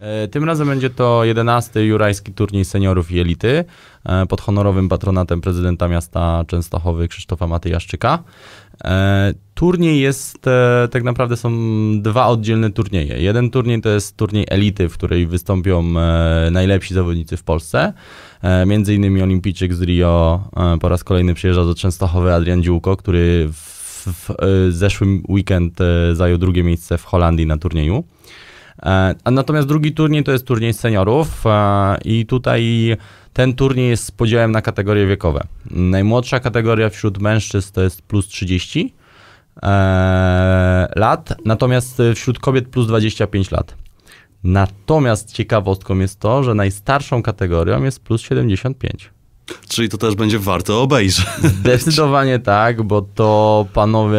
E, tym razem będzie to 11. Jurajski Turniej Seniorów i Elity e, pod honorowym patronatem prezydenta miasta Częstochowy Krzysztofa Matyjaszczyka. E, turniej jest, tak naprawdę są dwa oddzielne turnieje. Jeden turniej to jest turniej elity, w której wystąpią najlepsi zawodnicy w Polsce. Między innymi olimpijczyk z Rio po raz kolejny przyjeżdża do Częstochowy Adrian Dziółko, który w zeszłym weekend zajął drugie miejsce w Holandii na turnieju. E, a natomiast drugi turniej to jest turniej seniorów e, i tutaj ten turniej jest z podziałem na kategorie wiekowe. Najmłodsza kategoria wśród mężczyzn to jest plus 30 e, lat, natomiast wśród kobiet plus 25 lat. Natomiast ciekawostką jest to, że najstarszą kategorią jest plus 75. Czyli to też będzie warto obejrzeć. Zdecydowanie tak, bo to panowie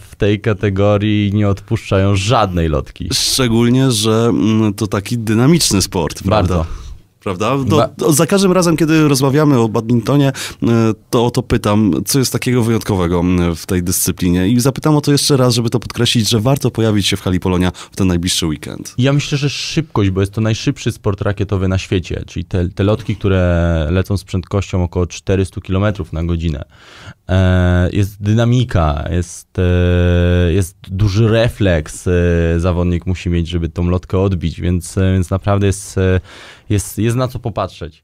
w tej kategorii nie odpuszczają żadnej lotki. Szczególnie, że mm, to taki dynamiczny sport, prawda? Bardzo prawda? Do, no, do, za każdym razem, kiedy rozmawiamy o badmintonie, e, to o to pytam, co jest takiego wyjątkowego w tej dyscyplinie i zapytam o to jeszcze raz, żeby to podkreślić, że warto pojawić się w hali Polonia w ten najbliższy weekend. Ja myślę, że szybkość, bo jest to najszybszy sport rakietowy na świecie, czyli te, te lotki, które lecą z prędkością około 400 km na godzinę. E, jest dynamika, jest e, jest duży refleks e, zawodnik musi mieć, żeby tą lotkę odbić, więc, e, więc naprawdę jest, e, jest, jest na co popatrzeć.